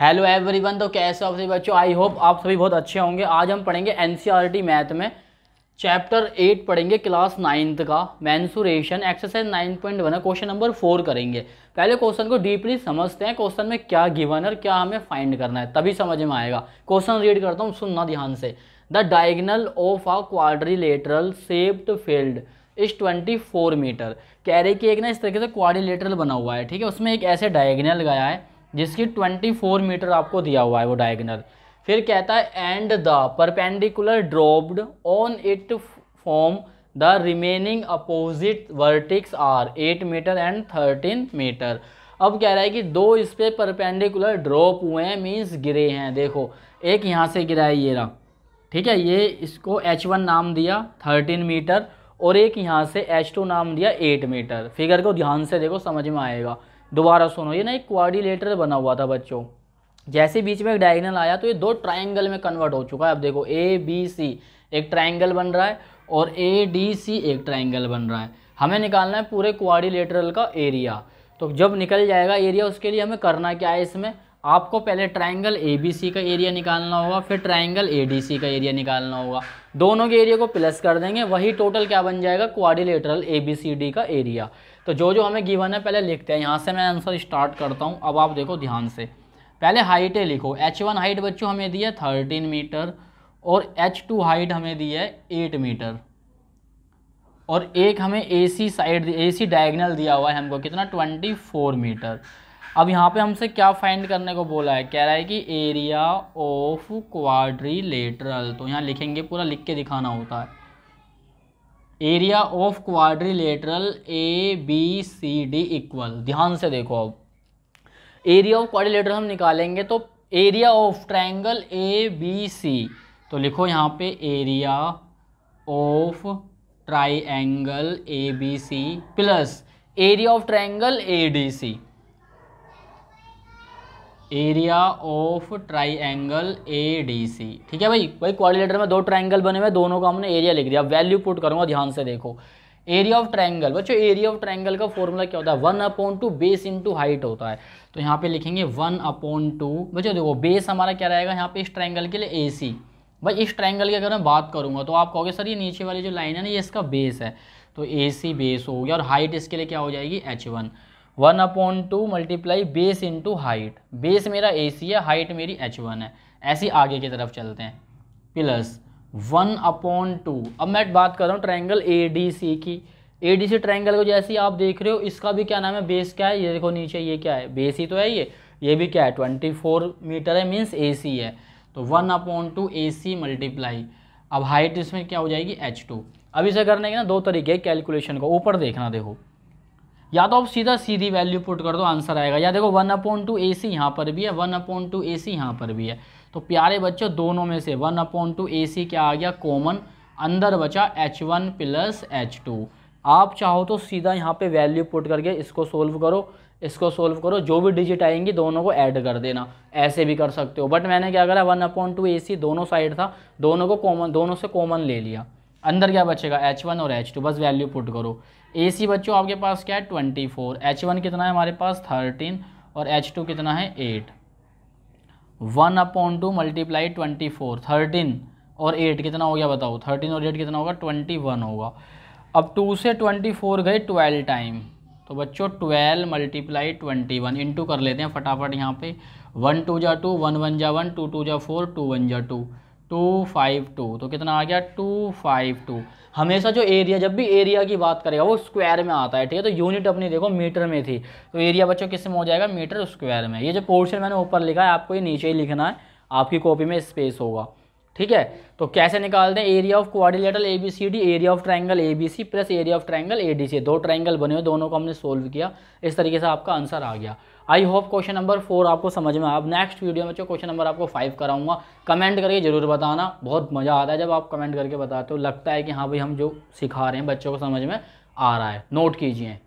hello everyone तो कैसे हो आप सभी बच्चों आई होप आप सभी बहुत अच्छे होंगे आज हम पढ़ेंगे एनसीईआरटी मैथ e में चैप्टर एट पढ़ेंगे क्लास नाइन्थ का mensuration exercise nine point one है क्वेश्चन नंबर फोर करेंगे पहले क्वेश्चन को डीपली समझते हैं क्वेश्चन में क्या गिवन है और क्या हमें फाइंड करना है तभी समझ में आएगा क्वेश्चन रीड करता हूँ सुनना ध्यान से the diagonal of a lateral shaped field is four metre कह रहे कि एक ना इस तरीके से क्वाड्रीलेटरल बना हुआ है ठीक है उसमें एक ऐसे डायगनल गया है जिसकी 24 मीटर आपको दिया हुआ है वो डायगनल फिर कहता है and the perpendicular dropped on it from the remaining opposite vertices are 8 metre and 13 metre अब कह रहा है कि दो इस पे परपेंडिकुलर ड्रॉप हुए हैं मीन्स गिरे हैं देखो एक यहाँ से गिरा है ये रहा ठीक है ये इसको H1 नाम दिया 13 मीटर और एक यहाँ से H2 नाम दिया 8 मीटर फिगर को ध्यान से देखो समझ में आएगा दोबारा सुनो ये ना एक क्वारिलेटर बना हुआ था बच्चों जैसे बीच में एक डायगनल आया तो ये दो ट्राइंगल में कन्वर्ट हो चुका है अब देखो ए बी सी एक ट्राइंगल बन रहा है और ए डी सी एक ट्राइंगल बन रहा है हमें निकालना है पूरे क्वारिलेटरल का एरिया तो जब निकल जाएगा एरिया उसके लिए हमें करना क्या है इसमें आपको पहले बी सी का एरिया निकालना होगा फिर डी सी का एरिया निकालना होगा दोनों के एरिया को प्लस कर देंगे वही टोटल क्या बन जाएगा क्वारिलेटरल डी का एरिया तो जो जो हमें गिवन है पहले लिखते हैं यहाँ से मैं आंसर स्टार्ट करता हूँ अब आप देखो ध्यान से पहले हाइटें लिखो एच वन हाइट बच्चों हमें दी है थर्टीन मीटर और एच टू हाइट हमें दी है एट मीटर और एक हमें ए सी साइड ए सी डायगनल दिया हुआ है हमको कितना ट्वेंटी फोर मीटर अब यहाँ पे हमसे क्या फाइंड करने को बोला है कह रहा है कि एरिया ऑफ क्वाड्री तो यहाँ लिखेंगे पूरा लिख के दिखाना होता है area of quadri A B C D equal ध्यान से देखो अब एरिया ऑफ क्वाड्रीलेटरल हम निकालेंगे तो area of triangle A B C तो लिखो यहाँ पे area of triangle A B C plus area of triangle A D C area of triangle A D C ठीक है भाई भाई क्वारिलेटर में दो ट्राइंगल बने हुए दोनों का हमने एरिया लिख दिया वैल्यू पुट करूंगा ध्यान से देखो एरिया ऑफ ट्राइंगल बच्चों एरिया ऑफ ट्राइंगल का फॉर्मूला क्या होता है one upon two base into height होता है तो यहाँ पे लिखेंगे वन अपॉन टू बच्चों देखो बेस हमारा क्या रहेगा यहाँ पे इस ट्राइंगल के लिए ए सी भाई इस ट्राइंगल की अगर मैं बात करूंगा तो आप कहोगे सर ये नीचे वाली जो लाइन है ना ये इसका बेस है तो ए सी बेस हो गया और हाइट इसके लिए क्या हो जाएगी H one one upon two multiply base into height base मेरा ए सी है हाइट मेरी एच वन है ऐसे आगे की तरफ चलते हैं प्लस वन अपॉन टू अब मैं बात कर रहा हूँ ट्राइंगल ए डी सी की ए डी सी ट्राइंगल को जैसे ही आप देख रहे हो इसका भी क्या नाम है बेस क्या है ये देखो नीचे ये क्या है बेस ही तो है ये ये भी क्या है ट्वेंटी फोर मीटर है मीन्स ए सी है तो one upon two A C multiply अब हाइट इसमें क्या हो जाएगी एच टू अब इसे करने के ना दो तरीके कैलकुलेशन को ऊपर देखना देखो या तो आप सीधा सीधी वैल्यू पुट कर दो आंसर आएगा या देखो one upon two A C यहाँ पर भी है one upon two A C यहाँ पर भी है तो प्यारे बच्चों दोनों में से one upon two A C क्या आ गया कॉमन अंदर बचा H one plus H two आप चाहो तो सीधा यहाँ पे वैल्यू पुट करके इसको सोल्व करो इसको सोल्व करो जो भी डिजिट आएंगी दोनों को ऐड कर देना ऐसे भी कर सकते हो बट मैंने क्या करा one upon two A C दोनों साइड था दोनों को कॉमन दोनों से कॉमन ले लिया अंदर क्या बचेगा एच वन और एच टू बस वैल्यू पुट करो ए सी बच्चों आपके पास क्या है ट्वेंटी फोर एच वन कितना है हमारे पास थर्टीन और एच टू कितना है eight one upon two multiply twenty four thirteen और एट कितना हो गया बताओ थर्टीन और एट कितना होगा ट्वेंटी वन होगा अब टू से ट्वेंटी फोर गए ट्वेल्व टाइम तो बच्चों twelve multiply twenty one into कर लेते हैं फटाफट यहाँ पे वन टू जा टू वन वन जा वन टू टू जा फोर टू वन जा टू टू फाइव टू तो कितना आ गया टू फाइव टू हमेशा जो एरिया जब भी एरिया की बात करेगा वो स्क्वायर में आता है ठीक है तो यूनिट अपनी देखो मीटर में थी तो एरिया बच्चों किस में हो जाएगा मीटर स्क्वायर में ये जो पोर्शन मैंने ऊपर लिखा है आपको ये नीचे ही लिखना है आपकी कॉपी में स्पेस होगा ठीक है तो कैसे निकालते हैं area of quadrilateral A B C D area of triangle A B C plus area of triangle A D C दो ट्राइंगल बने हुए दोनों को हमने सोल्व किया इस तरीके से आपका आंसर आ गया I hope question number four आपको समझ में आप नेक्स्ट वीडियो में क्वेश्चन नंबर आपको फाइव कराऊंगा कमेंट करके जरूर बताना बहुत मज़ा आता है जब आप कमेंट करके बताते हो लगता है कि हाँ भाई हम जो सिखा रहे हैं बच्चों को समझ में आ रहा है नोट कीजिए